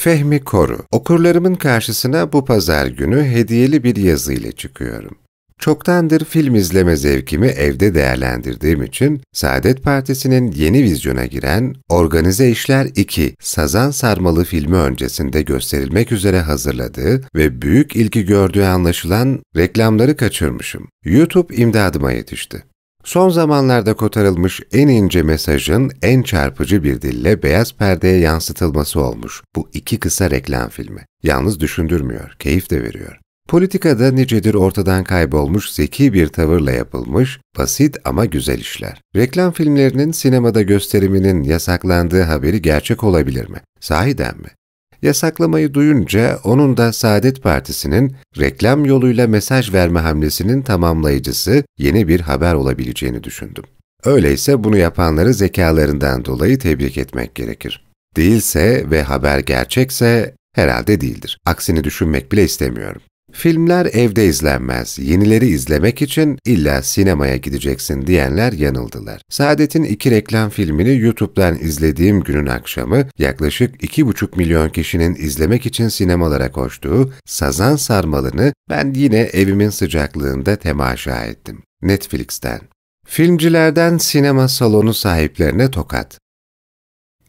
Fehmi Koru, okurlarımın karşısına bu pazar günü hediyeli bir yazı ile çıkıyorum. Çoktandır film izleme zevkimi evde değerlendirdiğim için Saadet Partisi'nin yeni vizyona giren Organize İşler 2 Sazan Sarmalı filmi öncesinde gösterilmek üzere hazırladığı ve büyük ilgi gördüğü anlaşılan reklamları kaçırmışım. YouTube imdadıma yetişti. Son zamanlarda kotarılmış en ince mesajın en çarpıcı bir dille beyaz perdeye yansıtılması olmuş bu iki kısa reklam filmi. Yalnız düşündürmüyor, keyif de veriyor. Politikada nicedir ortadan kaybolmuş zeki bir tavırla yapılmış, basit ama güzel işler. Reklam filmlerinin sinemada gösteriminin yasaklandığı haberi gerçek olabilir mi? Sahiden mi? Yasaklamayı duyunca onun da Saadet Partisi'nin reklam yoluyla mesaj verme hamlesinin tamamlayıcısı yeni bir haber olabileceğini düşündüm. Öyleyse bunu yapanları zekalarından dolayı tebrik etmek gerekir. Değilse ve haber gerçekse herhalde değildir. Aksini düşünmek bile istemiyorum. Filmler evde izlenmez, yenileri izlemek için illa sinemaya gideceksin diyenler yanıldılar. Saadet'in iki reklam filmini YouTube'dan izlediğim günün akşamı yaklaşık 2,5 milyon kişinin izlemek için sinemalara koştuğu Sazan Sarmalı'nı ben yine evimin sıcaklığında temaşa ettim. Netflix'ten. Filmcilerden sinema salonu sahiplerine tokat.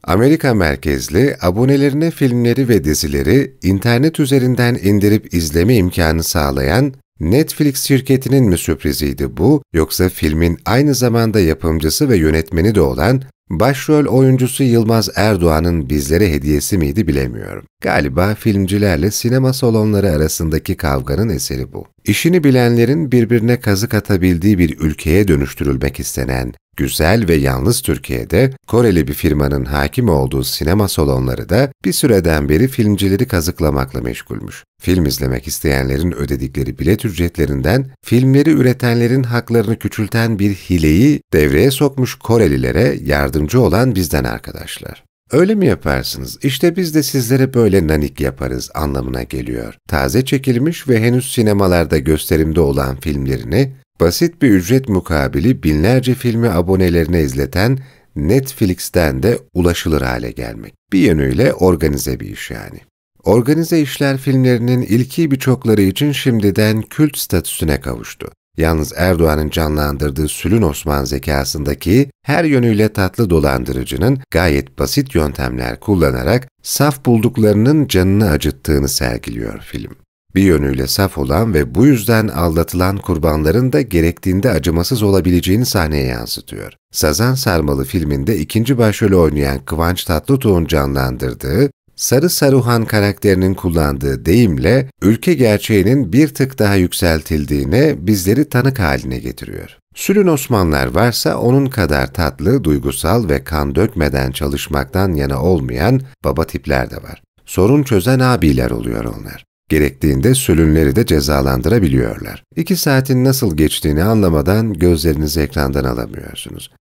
Amerika merkezli abonelerine filmleri ve dizileri internet üzerinden indirip izleme imkanı sağlayan Netflix şirketinin mi sürpriziydi bu yoksa filmin aynı zamanda yapımcısı ve yönetmeni de olan başrol oyuncusu Yılmaz Erdoğan'ın bizlere hediyesi miydi bilemiyorum. Galiba filmcilerle sinema salonları arasındaki kavganın eseri bu. İşini bilenlerin birbirine kazık atabildiği bir ülkeye dönüştürülmek istenen Güzel ve yalnız Türkiye'de Koreli bir firmanın hakim olduğu sinema salonları da bir süreden beri filmcileri kazıklamakla meşgulmüş. Film izlemek isteyenlerin ödedikleri bilet ücretlerinden filmleri üretenlerin haklarını küçülten bir hileyi devreye sokmuş Korelilere yardımcı olan bizden arkadaşlar. Öyle mi yaparsınız? İşte biz de sizlere böyle nanik yaparız anlamına geliyor. Taze çekilmiş ve henüz sinemalarda gösterimde olan filmlerini Basit bir ücret mukabili binlerce filmi abonelerine izleten Netflix'ten de ulaşılır hale gelmek. Bir yönüyle organize bir iş yani. Organize işler filmlerinin ilki birçokları için şimdiden kült statüsüne kavuştu. Yalnız Erdoğan'ın canlandırdığı Sülün Osman zekasındaki her yönüyle tatlı dolandırıcının gayet basit yöntemler kullanarak saf bulduklarının canını acıttığını sergiliyor film bir yönüyle saf olan ve bu yüzden aldatılan kurbanların da gerektiğinde acımasız olabileceğini sahneye yansıtıyor. Sazan Sarmalı filminde ikinci başrolü oynayan Kıvanç Tatlıtuğ'un canlandırdığı, Sarı Saruhan karakterinin kullandığı deyimle ülke gerçeğinin bir tık daha yükseltildiğine bizleri tanık haline getiriyor. Sülün Osmanlar varsa onun kadar tatlı, duygusal ve kan dökmeden çalışmaktan yana olmayan baba tipler de var. Sorun çözen abiler oluyor onlar. Gerektiğinde sölünleri de cezalandırabiliyorlar. İki saatin nasıl geçtiğini anlamadan gözlerinizi ekrandan alamıyorsunuz.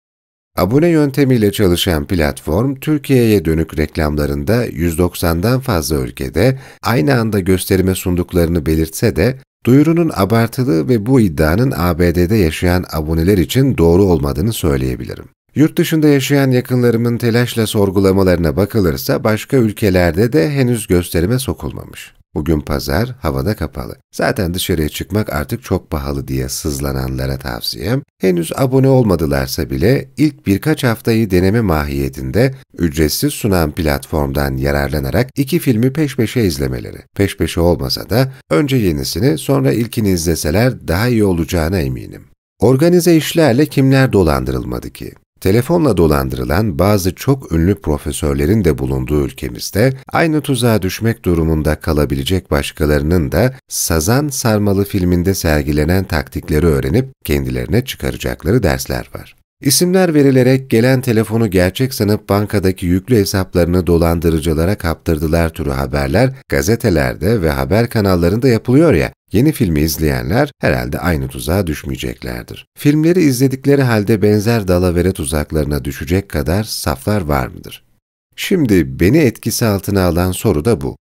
Abone yöntemiyle çalışan platform, Türkiye'ye dönük reklamlarında 190'dan fazla ülkede aynı anda gösterime sunduklarını belirtse de, duyurunun abartılı ve bu iddianın ABD'de yaşayan aboneler için doğru olmadığını söyleyebilirim. Yurt dışında yaşayan yakınlarımın telaşla sorgulamalarına bakılırsa başka ülkelerde de henüz gösterime sokulmamış. Bugün pazar, havada kapalı. Zaten dışarıya çıkmak artık çok pahalı diye sızlananlara tavsiyem, henüz abone olmadılarsa bile ilk birkaç haftayı deneme mahiyetinde ücretsiz sunan platformdan yararlanarak iki filmi peş peşe izlemeleri. Peş peşe olmasa da önce yenisini sonra ilkini izleseler daha iyi olacağına eminim. Organize işlerle kimler dolandırılmadı ki? Telefonla dolandırılan bazı çok ünlü profesörlerin de bulunduğu ülkemizde aynı tuzağa düşmek durumunda kalabilecek başkalarının da Sazan Sarmalı filminde sergilenen taktikleri öğrenip kendilerine çıkaracakları dersler var. İsimler verilerek gelen telefonu gerçek sanıp bankadaki yüklü hesaplarını dolandırıcılara kaptırdılar türü haberler gazetelerde ve haber kanallarında yapılıyor ya, Yeni filmi izleyenler herhalde aynı tuzağa düşmeyeceklerdir. Filmleri izledikleri halde benzer dalavere tuzaklarına düşecek kadar saflar var mıdır? Şimdi beni etkisi altına alan soru da bu.